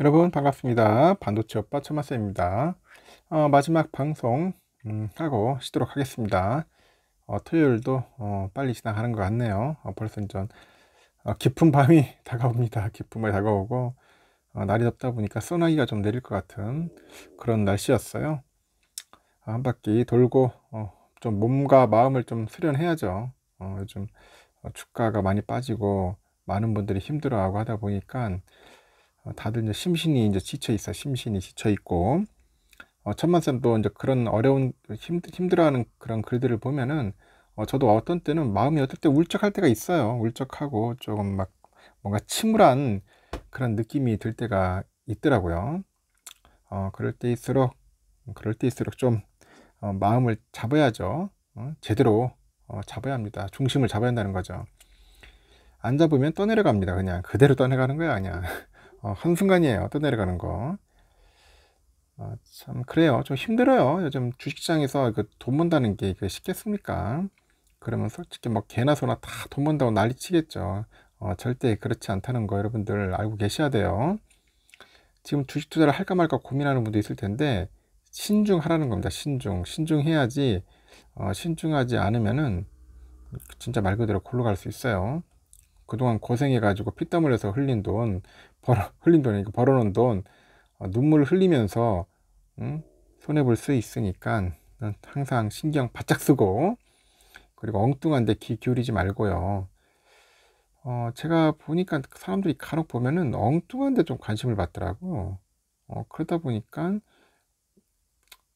여러분 반갑습니다. 반도체 오빠 천마쌤입니다. 어, 마지막 방송 음, 하고 쉬도록 하겠습니다. 어, 토요일도 어, 빨리 지나가는 것 같네요. 어, 벌써 이제 어, 깊은 밤이 다가옵니다. 깊은 밤이 다가오고 어, 날이 덥다 보니까 소나기가 좀 내릴 것 같은 그런 날씨였어요. 한 바퀴 돌고 좀 몸과 마음을 좀 수련해야죠. 요즘 주가가 많이 빠지고 많은 분들이 힘들어하고 하다 보니까 어, 다들 이제 심신이 이제 지쳐 있어. 심신이 지쳐 있고 어, 천만쌤도 이제 그런 어려운 힘들, 힘들어하는 그런 글들을 보면은 어, 저도 어떤 때는 마음이 어떨 때 울적할 때가 있어요. 울적하고 조금 막 뭔가 침울한 그런 느낌이 들 때가 있더라고요. 어, 그럴 때일수록 그럴 때일수록 좀 어, 마음을 잡아야죠. 어, 제대로 어, 잡아야 합니다. 중심을 잡아야 한다는 거죠. 안 잡으면 떠내려갑니다. 그냥 그대로 떠내가는 거야, 그냥. 어, 한순간이에요. 또 내려가는 거. 아, 참 그래요. 좀 힘들어요. 요즘 주식장에서그돈 번다는 게 쉽겠습니까? 그러면 솔직히 막 뭐 개나 소나 다돈 번다고 난리 치겠죠. 어, 절대 그렇지 않다는 거 여러분들 알고 계셔야 돼요. 지금 주식 투자를 할까 말까 고민하는 분도 있을 텐데 신중하라는 겁니다. 신중, 신중해야지 어, 신중하지 않으면은 진짜 말 그대로 골로 갈 수 있어요. 그동안 고생해가지고 피땀 흘려서 흘린 돈 벌어, 흘린 돈이니까 벌어놓은 돈 어, 눈물 흘리면서 음, 손해 볼 수 있으니까 항상 신경 바짝 쓰고 그리고 엉뚱한데 귀 기울이지 말고요. 어, 제가 보니까 사람들이 간혹 보면은 엉뚱한데 좀 관심을 받더라고. 어, 그러다 보니까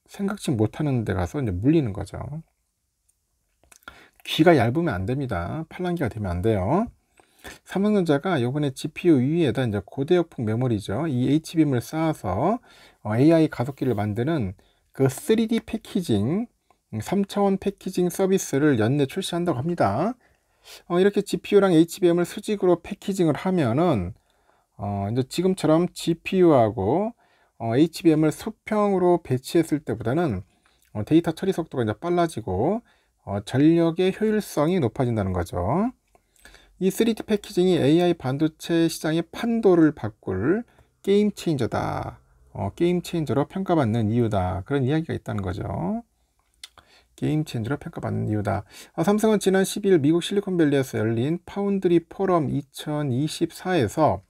생각지 못하는 데 가서 이제 물리는 거죠. 귀가 얇으면 안 됩니다. 팔랑귀가 되면 안 돼요. 삼성전자가 요번에 GPU 위에다 이제 고대역폭 메모리죠. 이 HBM을 쌓아서 어, AI 가속기를 만드는 그 3D 패키징 3차원 음, 패키징 서비스를 연내 출시한다고 합니다. 어, 이렇게 GPU랑 HBM을 수직으로 패키징을 하면은 어, 이제 지금처럼 GPU하고 어, HBM을 수평으로 배치했을 때보다는 어, 데이터 처리 속도가 이제 빨라지고 어, 전력의 효율성이 높아진다는 거죠. 이 3D 패키징이 AI 반도체 시장의 판도를 바꿀 게임 체인저다. 어, 게임 체인저로 평가받는 이유다. 그런 이야기가 있다는 거죠. 게임 체인저로 평가받는 이유다. 아, 삼성은 지난 10일 미국 실리콘밸리에서 열린 파운드리 포럼 2024에서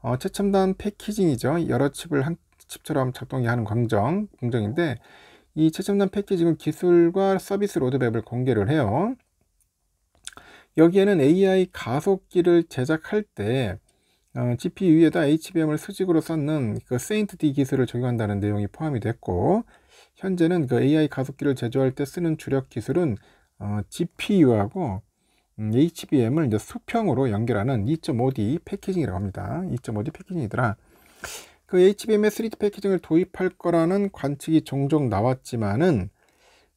어, 최첨단 패키징이죠. 여러 칩을 한 칩처럼 작동이 하는 광정 공정인데 이 최첨단 패키징은 기술과 서비스 로드맵을 공개를 해요. 여기에는 AI 가속기를 제작할 때 어, GPU에다 HBM을 수직으로 쌓는 그 세인트 D 기술을 적용한다는 내용이 포함이 됐고 현재는 그 AI 가속기를 제조할 때 쓰는 주력 기술은 어, GPU하고 음, HBM을 이제 수평으로 연결하는 2.5D 패키징이라고 합니다. 2.5D 패키징이더라. 그 HBM의 3D 패키징을 도입할 거라는 관측이 종종 나왔지만은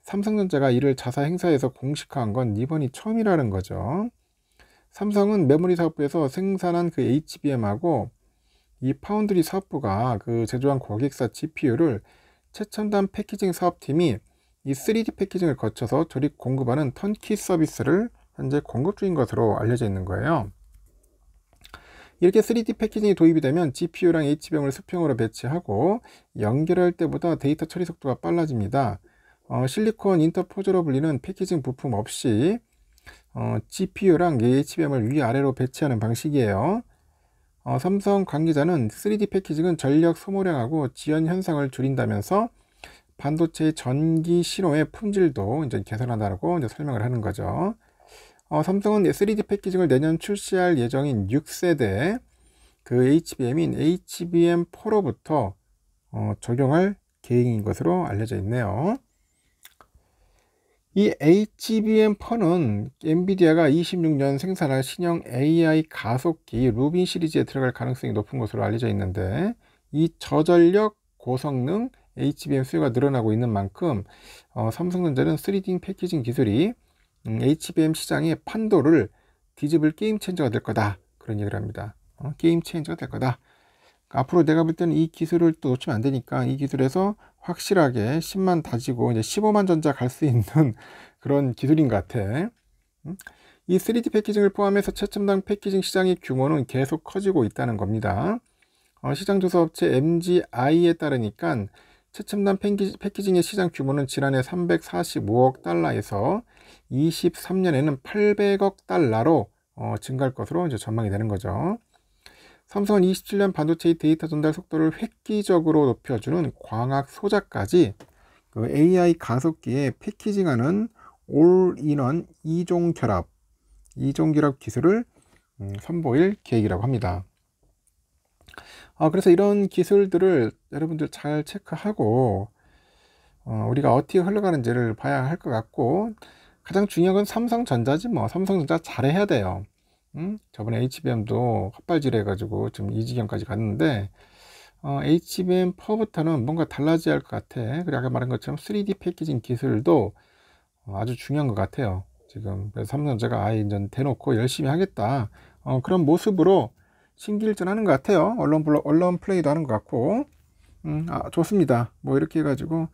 삼성전자가 이를 자사 행사에서 공식화한 건 이번이 처음이라는 거죠. 삼성은 메모리 사업부에서 생산한 그 HBM하고 이 파운드리 사업부가 그 제조한 고객사 GPU를 최첨단 패키징 사업팀이 이 3D 패키징을 거쳐서 조립 공급하는 턴키 서비스를 현재 공급 중인 것으로 알려져 있는 거예요. 이렇게 3D 패키징이 도입이 되면 GPU랑 HBM을 수평으로 배치하고 연결할 때보다 데이터 처리 속도가 빨라집니다. 어, 실리콘 인터포저로 불리는 패키징 부품 없이 어, GPU랑 HBM을 위아래로 배치하는 방식이에요. 어, 삼성 관계자는 3D 패키징은 전력 소모량하고 지연 현상을 줄인다면서 반도체의 전기 신호의 품질도 이제 개선한다고 이제 설명을 하는 거죠. 어, 삼성은 3D 패키징을 내년 출시할 예정인 6세대 그 HBM인 HBM4로부터 어, 적용할 계획인 것으로 알려져 있네요. 이 HBM 펀은 엔비디아가 26년 생산할 신형 AI 가속기 루빈 시리즈에 들어갈 가능성이 높은 것으로 알려져 있는데 이 저전력 고성능 HBM 수요가 늘어나고 있는 만큼 어, 삼성전자는 3D 패키징 기술이 음, HBM 시장의 판도를 뒤집을 게임 체인저가 될 거다 그런 얘기를 합니다. 어, 게임 체인저가 될 거다. 앞으로 내가 볼 때는 이 기술을 또 놓치면 안 되니까 이 기술에서 확실하게 10만 다지고 이제 15만 전자 갈 수 있는 그런 기술인 것 같아. 음? 이 3D 패키징을 포함해서 최첨단 패키징 시장의 규모는 계속 커지고 있다는 겁니다. 어, 시장 조사 업체 MGI에 따르니까 최첨단 패키징의 시장 규모는 지난해 345억 달러에서 23년에는 800억 달러로 어, 증가할 것으로 이제 전망이 되는 거죠. 삼성은 27년 반도체의 데이터 전달 속도를 획기적으로 높여주는 광학 소자까지 그 AI 가속기에 패키징하는 올인원 이종 결합, 이종 결합 기술을 음, 선보일 계획이라고 합니다. 아, 그래서 이런 기술들을 여러분들 잘 체크하고 어, 우리가 어떻게 흘러가는지를 봐야 할 것 같고 가장 중요한 건 삼성전자지 뭐 삼성전자 잘해야 돼요. 음? 저번에 HBM도 헛발질해가지고 지 이지경까지 갔는데 어, HBM 퍼부터는 뭔가 달라져야 할 것 같아. 그리고 아까 말한 것처럼 3D 패키징 기술도 어, 아주 중요한 것 같아요. 지금 삼성전자가 아예 이제 대놓고 열심히 하겠다. 어, 그런 모습으로 신기일전하는 것 같아요. 언론 블러 언론 플레이도 하는 것 같고, 음, 아, 좋습니다. 뭐 이렇게 해가지고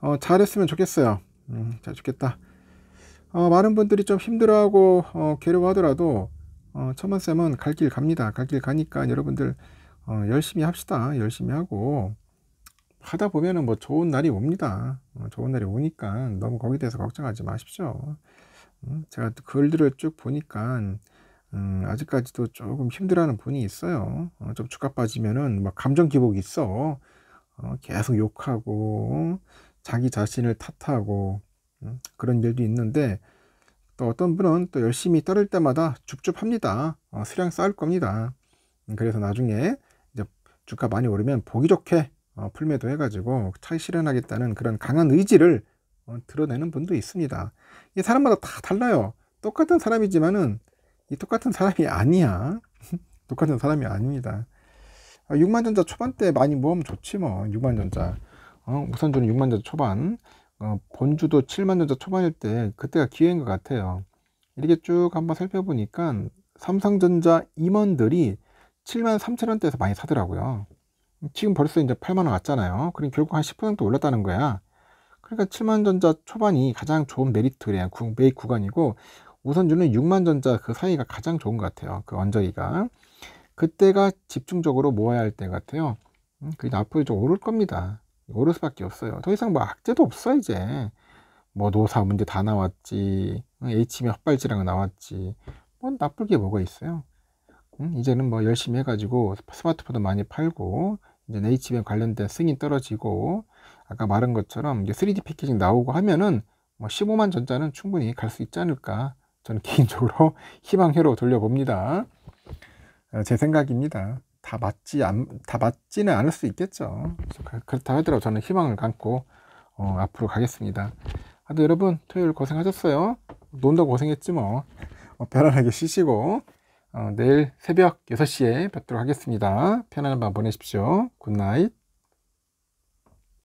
어, 잘했으면 좋겠어요. 음, 잘 좋겠다. 어, 많은 분들이 좀 힘들어하고 어, 괴로워하더라도 어, 천만쌤은 갈 길 갑니다. 갈 길 가니까 여러분들 어, 열심히 합시다. 열심히 하고 하다 보면은 뭐 좋은 날이 옵니다. 어, 좋은 날이 오니까 너무 거기에 대해서 걱정하지 마십시오. 음, 제가 또 그 글들을 쭉 보니까 음, 아직까지도 조금 힘들어하는 분이 있어요. 어, 좀 주가 빠지면은 막 뭐 감정 기복이 있어. 어, 계속 욕하고 자기 자신을 탓하고 음, 그런 일도 있는데 또 어떤 분은 또 열심히 떨을 때마다 줍줍합니다. 어, 수량 쌓을 겁니다. 음, 그래서 나중에 이제 주가 많이 오르면 보기 좋게 어, 풀매도 해가지고 차익 실현하겠다는 그런 강한 의지를 어, 드러내는 분도 있습니다. 이 사람마다 다 달라요. 똑같은 사람이지만은 이 똑같은 사람이 아니야. 똑같은 사람이 아닙니다. 6만전자 아, 초반때 많이 모으면 좋지 뭐. 6만전자. 어, 우선 저는 6만전자 초반. 어, 본주도 7만 주자 초반일 때 그때가 기회인 것 같아요. 이렇게 쭉 한번 살펴보니까 삼성전자 임원들이 7만 3천 원대에서 많이 사더라고요. 지금 벌써 이제 8만 원 왔잖아요. 그럼 결국 한 10% 올랐다는 거야. 그러니까 7만 전자 초반이 가장 좋은 메리트래요. 매입 구간이고 우선주는 6만 전자 그 사이가 가장 좋은 것 같아요. 그 언저리가 그때가 집중적으로 모아야 할 때 같아요. 음, 그게 앞으로 좀 오를 겁니다. 오를 수밖에 없어요. 더 이상 뭐 악재도 없어 이제. 뭐 노사 문제 다 나왔지. H면 헛발질랑 나왔지. 뭔 뭐 나쁠 게 뭐가 있어요. 음, 이제는 뭐 열심히 해가지고 스마트폰도 많이 팔고 이제 H면 관련된 승인 떨어지고 아까 말한 것처럼 이제 3D 패키징 나오고 하면은 뭐 15만 전자는 충분히 갈 수 있지 않을까 저는 개인적으로 희망회로 돌려봅니다. 아, 제 생각입니다. 다 맞지 않다 맞지는 않을 수 있겠죠. 그, 그렇다 하더라도 저는 희망을 갖고 어, 앞으로 가겠습니다. 아또 여러분 토요일 고생하셨어요. 논다 고 고생했지 뭐. 어, 편안하게 쉬시고 어, 내일 새벽 6시에 뵙도록 하겠습니다. 편안한 밤 보내십시오. 굿나잇.